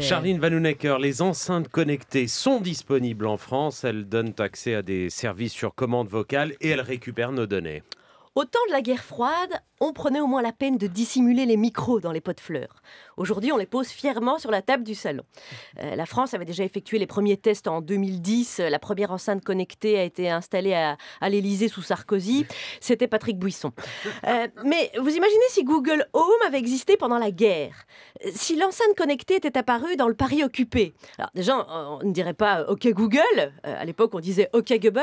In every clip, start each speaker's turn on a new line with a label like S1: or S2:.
S1: Charline Vanhoenacker, les enceintes connectées sont disponibles en France. Elles donnent accès à des services sur commande vocale et elles récupèrent nos données. Au temps de la guerre froide, on prenait au moins la peine de dissimuler les micros dans les pots de fleurs. Aujourd'hui, on les pose fièrement sur la table du salon. Euh, la France avait déjà effectué les premiers tests en 2010. La première enceinte connectée a été installée à, à l'Élysée sous Sarkozy. C'était Patrick Buisson. Euh, mais vous imaginez si Google Home avait existé pendant la guerre Si l'enceinte connectée était apparue dans le Paris occupé Alors déjà, on ne dirait pas euh, OK Google. à l'époque, on disait OK Goebbels.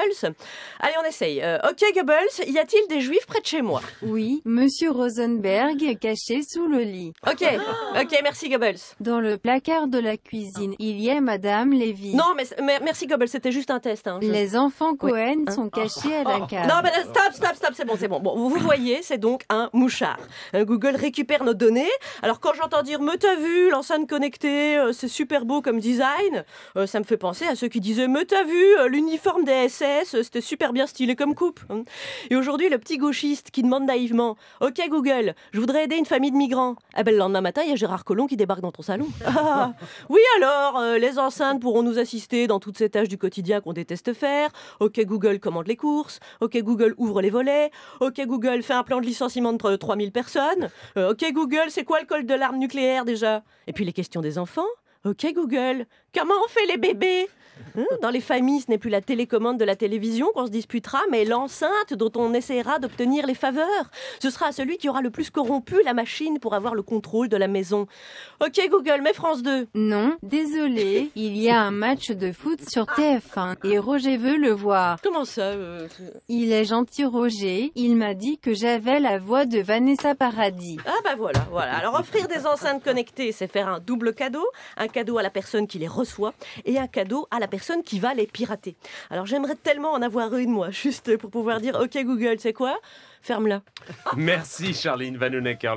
S1: Allez, on essaye. OK Goebbels, y a-t-il des juifs près de chez moi
S2: Oui, monsieur Monsieur Rosenberg est caché sous le lit. Ok,
S1: ok, merci Goebbels.
S2: Dans le placard de la cuisine, il y a Madame Lévy. Non, mais, merci Goebbels, c'était juste un test. Hein, Les enfants Cohen hein? sont cachés à la oh. cave. Non,
S1: mais euh, stop, stop, stop, c'est bon, c'est bon. Bon, vous voyez, c'est donc un mouchard. Euh, Google récupère nos données. Alors quand j'entends dire me t'as vu, l'enceinte connectée, euh, c'est super beau comme design, ça me fait penser à ceux qui disaient me t'as vu, l'uniforme des SS, c'était super bien stylé comme coupe. Hein. Et aujourd'hui, le petit gauchiste qui demande naïvement Ok Google, je voudrais aider une famille de migrants. Eh ben, le lendemain matin, il y a Gérard Collomb qui débarque dans ton salon. Ah, oui alors, euh, les enceintes pourront nous assister dans toutes ces tâches du quotidien qu'on déteste faire. Ok Google commande les courses. Ok Google ouvre les volets. Ok Google fait un plan de licenciement de 3000 personnes. Euh, ok Google, c'est quoi le col de l'arme nucléaire déjà Et puis les questions des enfants. Ok Google, comment on fait les bébés hein, dans les familles, ce n'est plus la télécommande de la télévision qu'on se disputera, mais l'enceinte dont on essaiera d'obtenir les faveurs. Ce sera celui qui aura le plus corrompu la machine pour avoir le contrôle de la maison. Ok Google, mais France
S2: 2 Non, désolé, il y a un match de foot sur TF1 et Roger veut le voir. Comment ça euh, Il est gentil Roger, il m'a dit que j'avais la voix de Vanessa Paradis.
S1: Ah bah voilà, voilà. Alors offrir des enceintes connectées, c'est faire un double cadeau, cadeau à la personne qui les reçoit et un cadeau à la personne qui va les pirater. Alors j'aimerais tellement en avoir une, moi, juste pour pouvoir dire Ok Google, c'est quoi Ferme-la. Merci charlene Vanunecker.